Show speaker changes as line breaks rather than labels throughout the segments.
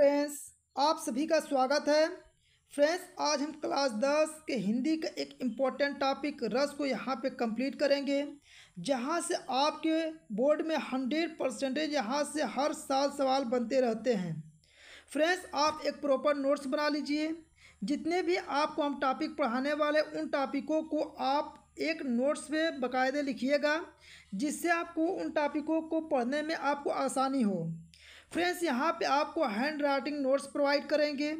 friends आप सभी का स्वागत है फ्रेंड्स आज हम क्लास दस के हिंदी का एक इम्पॉर्टेंट टॉपिक रस को यहाँ पे कंप्लीट करेंगे जहाँ से आपके बोर्ड में हंड्रेड परसेंटेज यहाँ से हर साल सवाल बनते रहते हैं फ्रेंड्स आप एक प्रॉपर नोट्स बना लीजिए जितने भी आपको हम टॉपिक पढ़ाने वाले उन टॉपिकों को आप एक नोट्स पे बकायदे लिखिएगा जिससे आपको उन टॉपिकों को पढ़ने में आपको आसानी हो फ्रेंड्स यहाँ पे आपको हैंड राइटिंग नोट्स प्रोवाइड करेंगे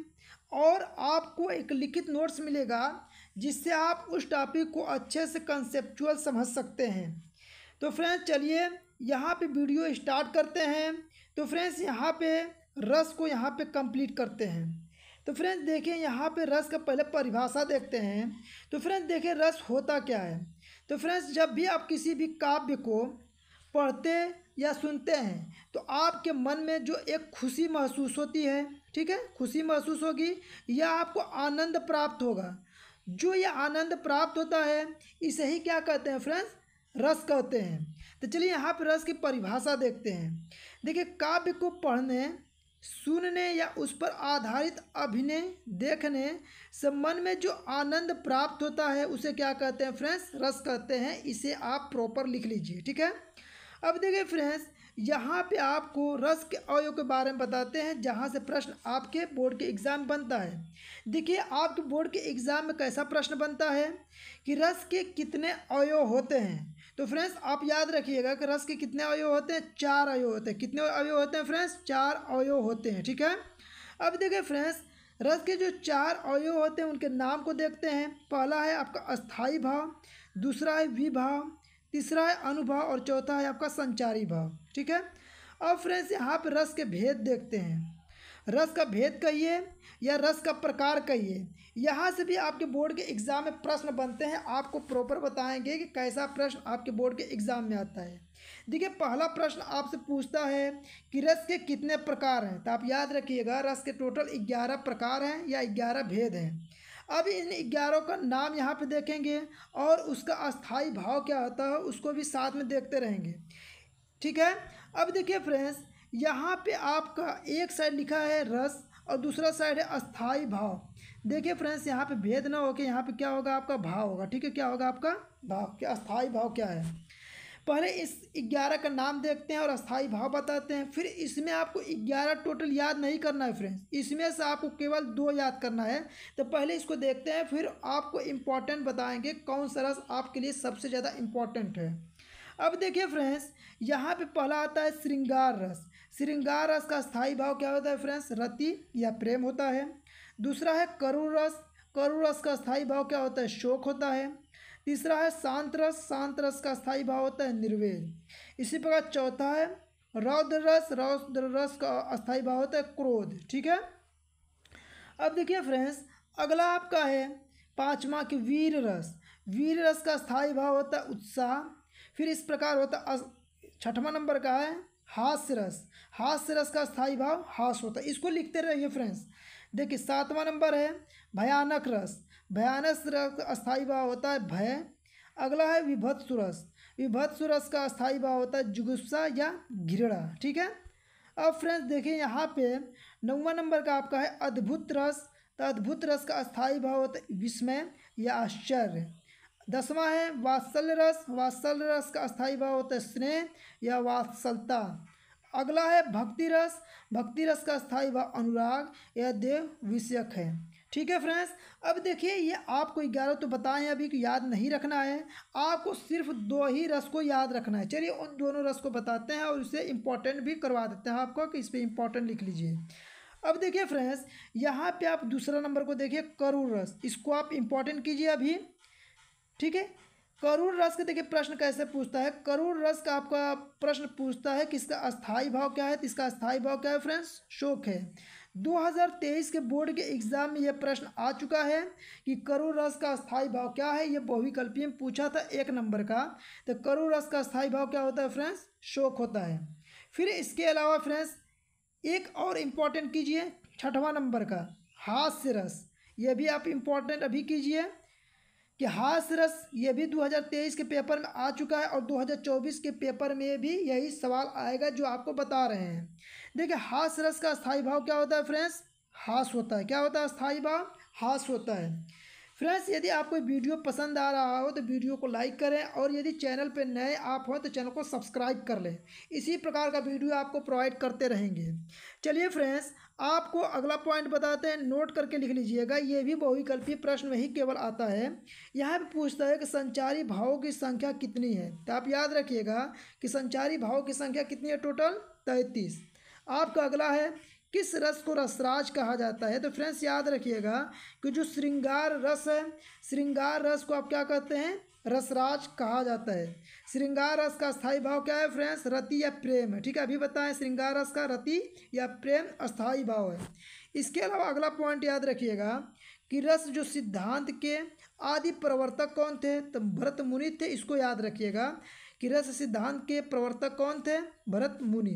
और आपको एक लिखित नोट्स मिलेगा जिससे आप उस टॉपिक को अच्छे से कंसेप्चुअल समझ सकते हैं तो फ्रेंड्स चलिए यहाँ पे वीडियो स्टार्ट करते हैं तो फ्रेंड्स यहाँ पे रस को यहाँ पे कंप्लीट करते हैं तो फ्रेंड्स देखें यहाँ पे रस का पहले परिभाषा देखते हैं तो फ्रेंड्स देखें रस होता क्या है तो फ्रेंड्स जब भी आप किसी भी काव्य को पढ़ते या सुनते हैं तो आपके मन में जो एक खुशी महसूस होती है ठीक है खुशी महसूस होगी या आपको आनंद प्राप्त होगा जो ये आनंद प्राप्त होता है इसे ही क्या कहते हैं फ्रेंड्स रस कहते हैं तो चलिए यहाँ पर रस की परिभाषा देखते हैं देखिए काव्य को पढ़ने सुनने या उस पर आधारित अभिनय देखने से मन में जो आनंद प्राप्त होता है उसे क्या कहते हैं फ्रेंड्स रस कहते हैं इसे आप प्रॉपर लिख लीजिए ठीक है अब देखिए फ्रेंड्स यहाँ पे आपको रस के अवयव के बारे में बताते हैं जहाँ से प्रश्न आपके बोर्ड के एग्ज़ाम बनता है देखिए आपके बोर्ड के एग्ज़ाम में कैसा प्रश्न बनता है कि रस के कितने अवयव होते हैं तो फ्रेंड्स आप याद रखिएगा कि रस के कितने अवयव होते हैं चार अवयव होते हैं कितने अवयव होते हैं फ्रेंड्स चार अवयव होते हैं ठीक है अब देखिए फ्रेंड्स रस के जो चार अवयव होते हैं उनके नाम को देखते हैं पहला है आपका अस्थाई भाव दूसरा है विभाव तीसरा है अनुभाव और चौथा है आपका संचारी भाव ठीक है अब फ्रेंड्स यहाँ पर रस के भेद देखते हैं रस का भेद कहिए या रस का प्रकार कहिए यहाँ से भी आपके बोर्ड के एग्ज़ाम में प्रश्न बनते हैं आपको प्रॉपर बताएंगे कि कैसा प्रश्न आपके बोर्ड के एग्ज़ाम में आता है देखिए पहला प्रश्न आपसे पूछता है कि रस के कितने प्रकार हैं तो आप याद रखिएगा रस के टोटल ग्यारह प्रकार हैं या ग्यारह भेद हैं अब इन ग्यारहों का नाम यहाँ पे देखेंगे और उसका अस्थाई भाव क्या होता है उसको भी साथ में देखते रहेंगे ठीक है अब देखिए फ्रेंड्स यहाँ पे आपका एक साइड लिखा है रस और दूसरा साइड है अस्थाई भाव देखिए फ्रेंड्स यहाँ पे भेद ना होके यहाँ पे क्या होगा आपका भाव होगा ठीक है क्या होगा आपका भाव क्या अस्थाई भाव क्या है पहले इस ग्यारह का नाम देखते हैं और अस्थाई भाव बताते हैं फिर इसमें आपको ग्यारह टोटल याद नहीं करना है फ्रेंड्स इसमें से आपको केवल दो याद करना है तो पहले इसको देखते हैं फिर आपको इम्पॉर्टेंट बताएंगे कौन सा रस आपके लिए सबसे ज़्यादा इम्पॉर्टेंट है अब देखिए फ्रेंड्स यहाँ पर पहला आता है श्रृंगार रस श्रृंगार रस का स्थायी भाव क्या होता है फ्रेंड्स रति या प्रेम होता है दूसरा है करुण रस करुण रस का स्थायी भाव क्या होता है शोक होता है तीसरा है शांत रस शांत रस का स्थायी भाव होता है निर्वेद इसी प्रकार चौथा है रौद्र रस रौद्र रस का अस्थायी भाव होता है क्रोध ठीक है अब देखिए फ्रेंड्स अगला आपका है पाँचवा कि वीर रस वीर रस का स्थायी भाव होता है उत्साह फिर इस प्रकार होता है छठवा नंबर का है हास्य रस हास्य रस का स्थायी भाव हास होता है इसको लिखते रहिए फ्रेंड्स देखिए सातवां नंबर है भयानक रस भयानक रस अस्थायी भाव होता है भय अगला है विभत्स रस विभत्स रस का अस्थायी भाव होता है जुगुस्सा या घृणा ठीक है अब फ्रेंड्स देखिए यहाँ पे नौवा नंबर का आपका है अद्भुत रस तो अद्भुत रस का स्थायी भाव होता है विस्मय या आश्चर्य दसवां है वात्सल्य रस वात्सल्य रस का अस्थायी भाव होता है स्नेह या वात्सलता अगला है भक्ति रस भक्ति रस का स्थाई भाव अनुराग यह देव विषयक है ठीक है फ्रेंड्स अब देखिए ये आपको ग्यारह तो बताएं अभी कि याद नहीं रखना है आपको सिर्फ दो ही रस को याद रखना है चलिए उन दोनों रस को बताते हैं और इसे इम्पोर्टेंट भी करवा देते हैं आपको कि इस पर इम्पोर्टेंट लिख लीजिए अब देखिए फ्रेंड्स यहाँ पे आप दूसरा नंबर को देखिए करूर रस इसको आप इम्पोर्टेंट कीजिए अभी ठीक है करूर रस के देखिए प्रश्न कैसे पूछता है करूर रस का आपका प्रश्न पूछता है कि इसका अस्थाई भाव क्या है तो इसका अस्थाई भाव क्या है फ्रेंड्स शोक है 2023 के बोर्ड के एग्जाम में यह प्रश्न आ चुका है कि करूर रस का अस्थायी भाव क्या है यह बहुविकल्पीय में पूछा था एक नंबर का तो करूर रस का स्थायी भाव क्या होता है फ्रेंड्स शोक होता है फिर इसके अलावा फ्रेंड्स एक और इम्पॉर्टेंट कीजिए छठवां नंबर का हास्य रस यह भी आप इम्पॉर्टेंट अभी कीजिए कि हास रस ये भी 2023 के पेपर में आ चुका है और 2024 के पेपर में भी यही सवाल आएगा जो आपको बता रहे हैं देखिए हास रस का स्थाई भाव क्या होता है फ्रेंड्स हास होता है क्या होता है स्थाई भाव हास होता है फ्रेंड्स यदि आपको वीडियो पसंद आ रहा हो तो वीडियो को लाइक करें और यदि चैनल पर नए आप हों तो चैनल को सब्सक्राइब कर लें इसी प्रकार का वीडियो आपको प्रोवाइड करते रहेंगे चलिए फ्रेंड्स आपको अगला पॉइंट बताते हैं नोट करके लिख लीजिएगा ये भी बहुविकल्पी प्रश्न में ही केवल आता है यहाँ पे पूछता है कि संचारी भावों की संख्या कितनी है तो आप याद रखिएगा कि संचारी भावों की संख्या कितनी है टोटल तैंतीस आपका अगला है किस रस को रसराज कहा जाता है तो फ्रेंड्स याद रखिएगा कि जो श्रृंगार रस है श्रृंगार रस को आप क्या कहते हैं रसराज कहा जाता है श्रृंगार रस का स्थाई भाव क्या है फ्रेंड्स रति या प्रेम है ठीक है अभी बताएं श्रृंगार रस का रति या प्रेम अस्थाई भाव है इसके अलावा अगला पॉइंट याद रखिएगा कि रस जो सिद्धांत के आदि प्रवर्तक कौन थे तो भरत मुनि थे इसको याद रखिएगा कि रस सिद्धांत के प्रवर्तक कौन थे भरत मुनि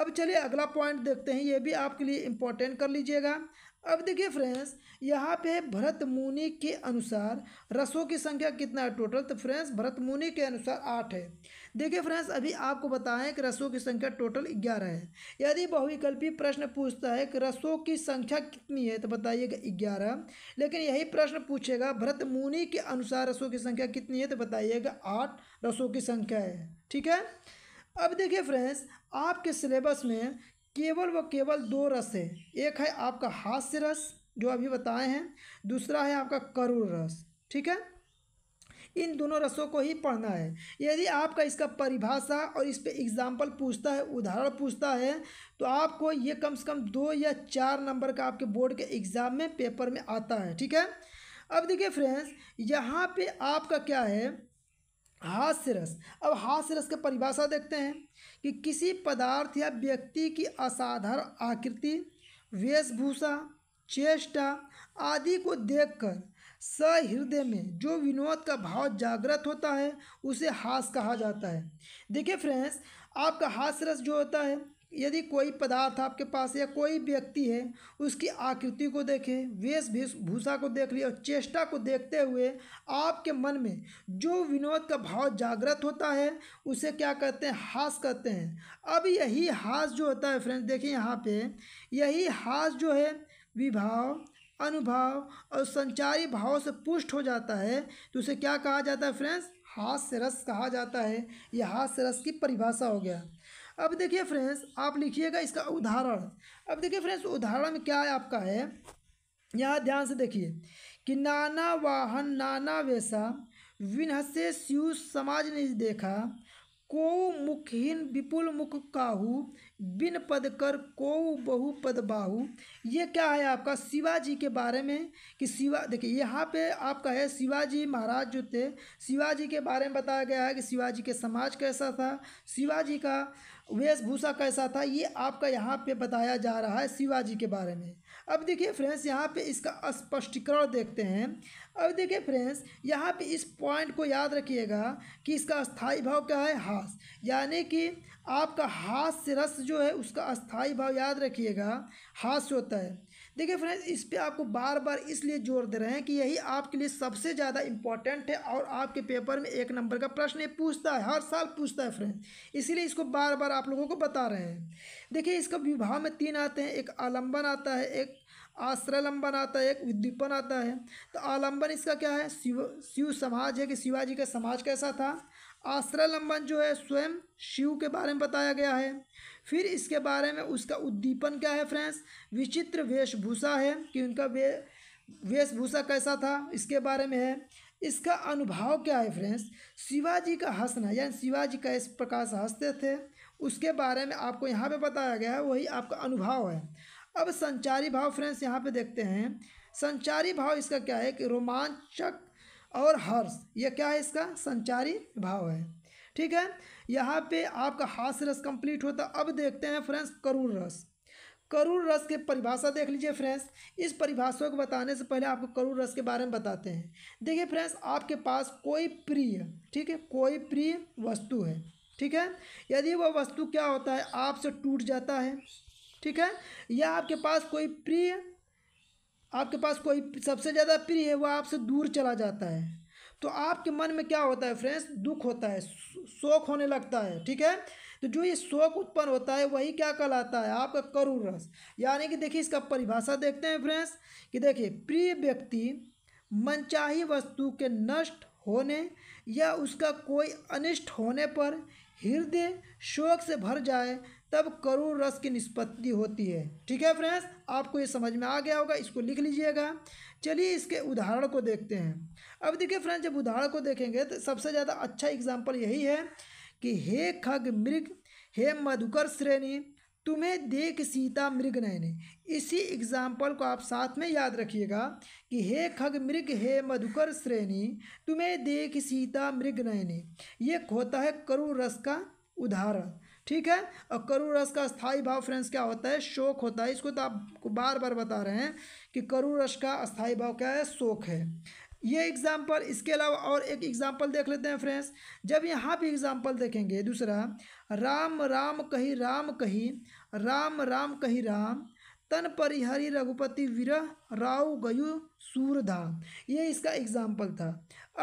अब चलिए अगला पॉइंट देखते हैं ये भी आपके लिए इम्पोर्टेंट कर लीजिएगा अब देखिए फ्रेंड्स यहाँ पे भरत मुनि के अनुसार रसों की संख्या कितना है टोटल तो फ्रेंड्स भरत मुनि के अनुसार आठ है देखिए फ्रेंड्स अभी आपको बताएं कि रसों की संख्या टोटल ग्यारह है यदि बहुविकल्पी प्रश्न पूछता है कि रसों की संख्या कितनी है तो बताइएगा ग्यारह लेकिन यही प्रश्न पूछेगा भरत मुनि के अनुसार रसों की संख्या कितनी है तो बताइएगा आठ रसों की संख्या है ठीक है अब देखिए फ्रेंड्स आपके सिलेबस में केवल व केवल दो रस है एक है आपका हास्य रस जो अभी बताए हैं दूसरा है आपका करुण रस ठीक है इन दोनों रसों को ही पढ़ना है यदि आपका इसका परिभाषा और इस पे एग्जाम्पल पूछता है उदाहरण पूछता है तो आपको ये कम से कम दो या चार नंबर का आपके बोर्ड के एग्ज़ाम में पेपर में आता है ठीक है अब देखिए फ्रेंड्स यहाँ पे आपका क्या है हास्य रस अब हास्य रस की परिभाषा देखते हैं कि किसी पदार्थ या व्यक्ति की असाधारण आकृति वेशभूषा चेष्टा आदि को देखकर सहृदय में जो विनोद का भाव जागृत होता है उसे हास कहा जाता है देखिए फ्रेंड्स आपका हास्य रस जो होता है यदि कोई पदार्थ आपके पास या कोई व्यक्ति है उसकी आकृति को देखें वेशभूषा को देख लिया और चेष्टा को देखते हुए आपके मन में जो विनोद का भाव जागृत होता है उसे क्या करते हैं हास करते हैं अब यही हास जो होता है फ्रेंड्स देखिए यहाँ पे यही हास जो है विभाव अनुभाव और संचारी भाव से पुष्ट हो जाता है तो उसे क्या कहा जाता है फ्रेंड्स हास्य रस कहा जाता है यह हास्य रस की परिभाषा हो गया अब देखिए फ्रेंड्स आप लिखिएगा इसका उदाहरण अब देखिए फ्रेंड्स उदाहरण में क्या है आपका है यहाँ ध्यान से देखिए कि नाना वाहन नाना वैसा विनहसे स्यू समाज ने देखा को मुखहीन विपुल मुख काहू बिन पद कर को बहु पद बाहु ये क्या है आपका शिवाजी के बारे में कि शिवा देखिए यहाँ पे आपका है शिवाजी महाराज जो थे शिवाजी के बारे में बताया गया है कि शिवाजी के समाज कैसा था शिवाजी का वेशभूषा कैसा था ये आपका यहाँ पे बताया जा रहा है शिवाजी के बारे में अब देखिए फ्रेंड्स यहाँ पे इसका स्पष्टीकरण देखते हैं अब देखिए फ्रेंड्स यहाँ पे इस पॉइंट को याद रखिएगा कि इसका स्थाई भाव क्या है हास यानी कि आपका हास से रस जो है उसका स्थाई भाव याद रखिएगा हास होता है देखिए फ्रेंड्स इस पर आपको बार बार इसलिए जोर दे रहे हैं कि यही आपके लिए सबसे ज़्यादा इंपॉर्टेंट है और आपके पेपर में एक नंबर का प्रश्न ये पूछता है हर साल पूछता है फ्रेंड्स इसीलिए इसको बार बार आप लोगों को बता रहे हैं देखिए इसका विवाह में तीन आते हैं एक आलम्बन आता है एक आश्रय लंबन आता है एक उद्दीपन आता है तो आलम्बन इसका क्या है शिव शिव समाज है कि शिवाजी का समाज कैसा था आश्रय लंबन जो है स्वयं शिव के बारे में बताया गया है फिर इसके बारे में उसका उद्दीपन क्या है फ्रेंड्स विचित्र वेशभूषा है कि उनका वे वेशभूषा कैसा था इसके बारे में है इसका अनुभाव क्या है फ्रेंड्स शिवाजी का हंसना यानी शिवाजी का इस प्रकार से हंसते थे उसके बारे में आपको यहाँ पे बताया गया है वही आपका अनुभाव है अब संचारी भाव फ्रेंड्स यहाँ पे देखते हैं संचारी भाव इसका क्या है कि रोमांचक और हर्ष यह क्या है इसका संचारी भाव है ठीक है यहाँ पे आपका हास्य रस कंप्लीट होता अब देखते हैं फ्रेंड्स करूर रस करूर रस के परिभाषा देख लीजिए फ्रेंड्स इस परिभाषा को बताने से पहले आपको करूर रस के बारे में बताते हैं देखिए फ्रेंड्स आपके पास कोई प्रिय ठीक है कोई प्रिय वस्तु है ठीक है यदि वह वस्तु क्या होता है आपसे टूट जाता है ठीक है या आपके पास कोई प्रिय आपके पास कोई सबसे ज़्यादा प्रिय है वह आपसे दूर चला जाता है तो आपके मन में क्या होता है फ्रेंड्स दुख होता है शोक होने लगता है ठीक है तो जो ये शोक उत्पन्न होता है वही क्या कहलाता है आपका करुण रस यानी कि देखिए इसका परिभाषा देखते हैं फ्रेंड्स कि देखिए प्रिय व्यक्ति मनचाही वस्तु के नष्ट होने या उसका कोई अनिष्ट होने पर हृदय शोक से भर जाए तब करुण रस की निष्पत्ति होती है ठीक है फ्रेंड्स आपको ये समझ में आ गया होगा इसको लिख लीजिएगा चलिए इसके उदाहरण को देखते हैं अब देखिए फ्रेंड्स जब उदाहरण को देखेंगे तो सबसे ज़्यादा अच्छा एग्जाम्पल यही है कि हे खग मृग हे मधुकर श्रेणी तुम्हें देख सीता मृग नयने इसी एग्जाम्पल को आप साथ में याद रखिएगा कि हे खग मृग हे मधुकर श्रेणी तुम्हें देख सीता मृग नयने ये होता है करुण रस का उदाहरण ठीक है और करूर रस का स्थायी भाव फ्रेंड्स क्या होता है शोक होता है इसको तो आपको बार बार बता रहे हैं कि करूर रस का स्थाई भाव क्या है शोक है ये एग्जाम्पल इसके अलावा और एक एग्जाम्पल देख लेते हैं फ्रेंड्स जब यहाँ भी एग्जाम्पल देखेंगे दूसरा राम राम कही राम कही राम राम कही राम तन परिहरी रघुपति विरह राव गयु सूरधा ये इसका एग्जाम्पल था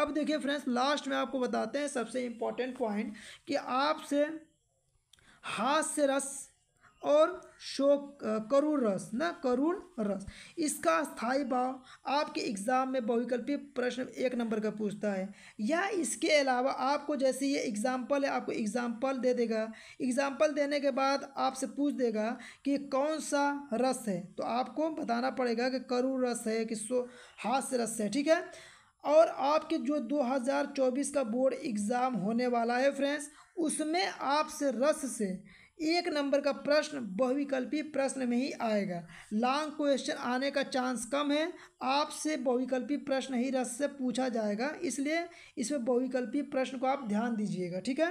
अब देखिए फ्रेंड्स लास्ट में आपको बताते हैं सबसे इम्पॉर्टेंट पॉइंट कि आपसे हास्य रस और शोक करूर रस ना करुण रस इसका स्थायी भाव आपके एग्ज़ाम में बहुविकल्पीय प्रश्न एक नंबर का पूछता है या इसके अलावा आपको जैसे ये एग्ज़ाम्पल है आपको एग्ज़ाम्पल दे देगा एग्ज़ाम्पल देने के बाद आपसे पूछ देगा कि कौन सा रस है तो आपको बताना पड़ेगा कि करूर रस है कि सो हास्य रस है ठीक है और आपके जो 2024 का बोर्ड एग्ज़ाम होने वाला है फ्रेंड्स उसमें आपसे रस से एक नंबर का प्रश्न बहुविकल्पी प्रश्न में ही आएगा लॉन्ग क्वेश्चन आने का चांस कम है आपसे बहुविकल्पी प्रश्न ही रस से पूछा जाएगा इसलिए इसमें बहुविकल्पी प्रश्न को आप ध्यान दीजिएगा ठीक है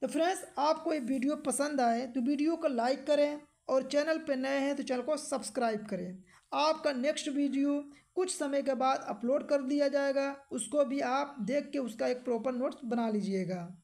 तो फ्रेंड्स आपको ये वीडियो पसंद आए तो वीडियो को लाइक करें और चैनल पर नए हैं तो चैनल को सब्सक्राइब करें आपका नेक्स्ट वीडियो कुछ समय के बाद अपलोड कर दिया जाएगा उसको भी आप देख के उसका एक प्रॉपर नोट्स बना लीजिएगा